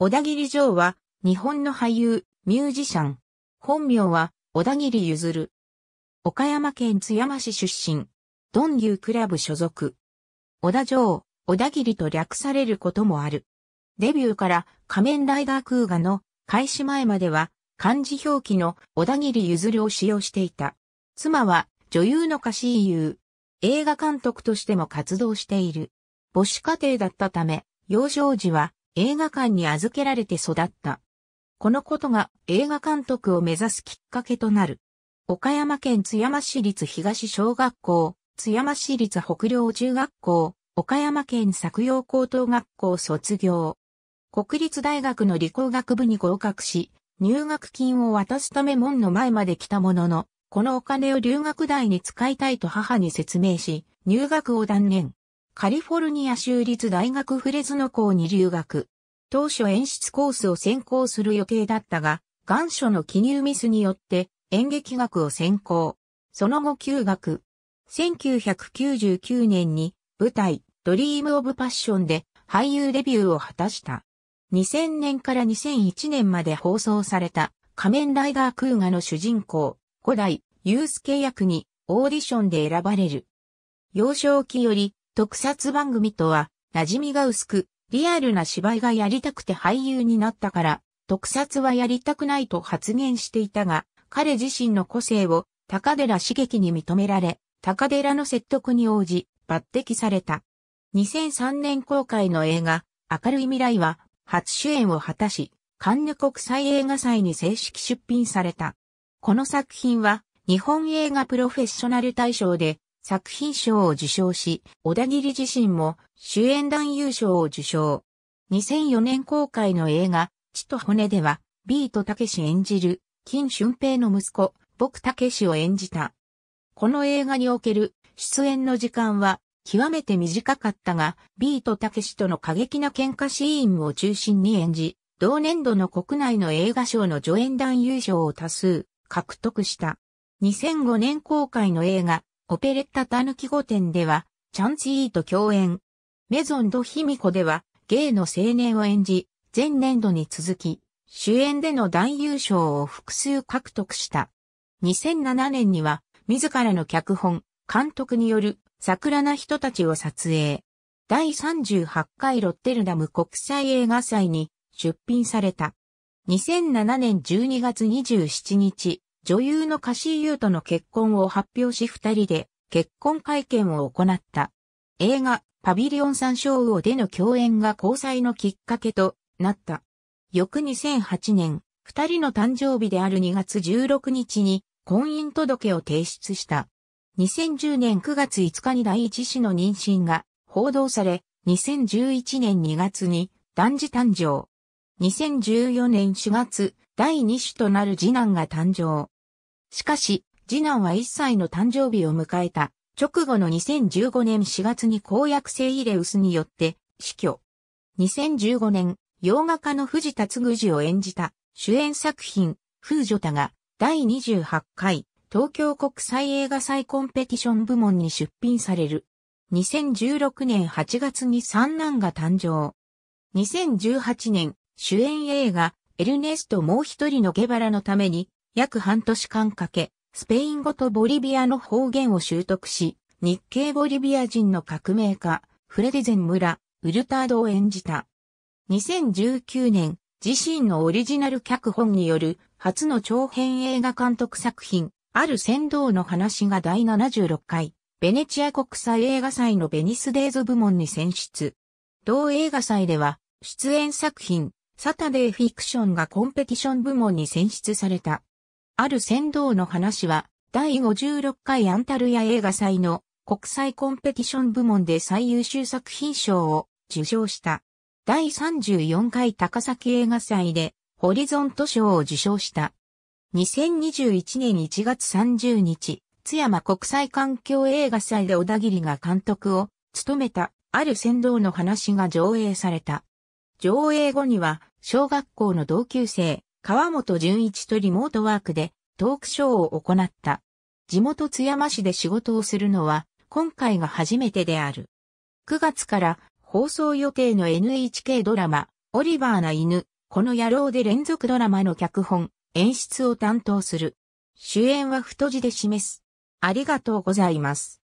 小田切城は、日本の俳優、ミュージシャン。本名は、小田切譲る。岡山県津山市出身。ドン牛クラブ所属。小田城、小田切と略されることもある。デビューから仮面ライダー空画の開始前までは漢字表記の小田切譲るを使用していた。妻は女優の歌詞優。映画監督としても活動している。母子家庭だったため、幼少時は映画館に預けられて育った。このことが映画監督を目指すきっかけとなる。岡山県津山市立東小学校、津山市立北陵中学校、岡山県作陽高等学校卒業。国立大学の理工学部に合格し、入学金を渡すため門の前まで来たものの、このお金を留学代に使いたいと母に説明し、入学を断念。カリフォルニア州立大学フレズノ校に留学。当初演出コースを専攻する予定だったが、願書の記入ミスによって演劇学を専攻。その後休学。1999年に舞台ドリームオブパッションで俳優デビューを果たした。2000年から2001年まで放送された仮面ライダークーガの主人公、古代、ユースケ役にオーディションで選ばれる。幼少期より特撮番組とは、馴染みが薄く、リアルな芝居がやりたくて俳優になったから、特撮はやりたくないと発言していたが、彼自身の個性を高寺茂樹に認められ、高寺の説得に応じ、抜擢された。2003年公開の映画、明るい未来は、初主演を果たし、カンヌ国際映画祭に正式出品された。この作品は、日本映画プロフェッショナル大賞で、作品賞を受賞し、小田切自身も主演男優賞を受賞。2004年公開の映画、血と骨では、ビートたけし演じる、金春平の息子、僕たけしを演じた。この映画における出演の時間は極めて短かったが、ビートたけしとの過激な喧嘩シーンを中心に演じ、同年度の国内の映画賞の助演男優賞を多数獲得した。2005年公開の映画、オペレッタタヌキ御殿では、チャンチーと共演。メゾンドヒミコでは、芸の青年を演じ、前年度に続き、主演での男優賞を複数獲得した。2007年には、自らの脚本、監督による桜な人たちを撮影。第38回ロッテルダム国際映画祭に出品された。2007年12月27日、女優のカシーユーとの結婚を発表し二人で結婚会見を行った。映画パビリオン三章魚での共演が交際のきっかけとなった。翌2008年、二人の誕生日である2月16日に婚姻届を提出した。2010年9月5日に第一子の妊娠が報道され、2011年2月に男児誕生。2014年4月、第2子となる次男が誕生。しかし、次男は1歳の誕生日を迎えた。直後の2015年4月に公約性イレウスによって死去。2015年、洋画家の藤田嗣治を演じた主演作品、風女太が、第28回東京国際映画祭コンペティション部門に出品される。2016年8月に三男が誕生。2018年、主演映画、エルネストもう一人のゲバラのために、約半年間かけ、スペイン語とボリビアの方言を習得し、日系ボリビア人の革命家、フレデゼン村、ウルタードを演じた。2019年、自身のオリジナル脚本による初の長編映画監督作品、ある先導の話が第76回、ベネチア国際映画祭のベニスデーズ部門に選出。同映画祭では、出演作品、サタデーフィクションがコンペティション部門に選出された。ある先導の話は、第56回アンタルヤ映画祭の国際コンペティション部門で最優秀作品賞を受賞した。第34回高崎映画祭でホリゾント賞を受賞した。2021年1月30日、津山国際環境映画祭で小田切が監督を務めたある先導の話が上映された。上映後には小学校の同級生、川本淳一とリモートワークでトークショーを行った。地元津山市で仕事をするのは今回が初めてである。9月から放送予定の NHK ドラマ、オリバーな犬、この野郎で連続ドラマの脚本、演出を担当する。主演は太字で示す。ありがとうございます。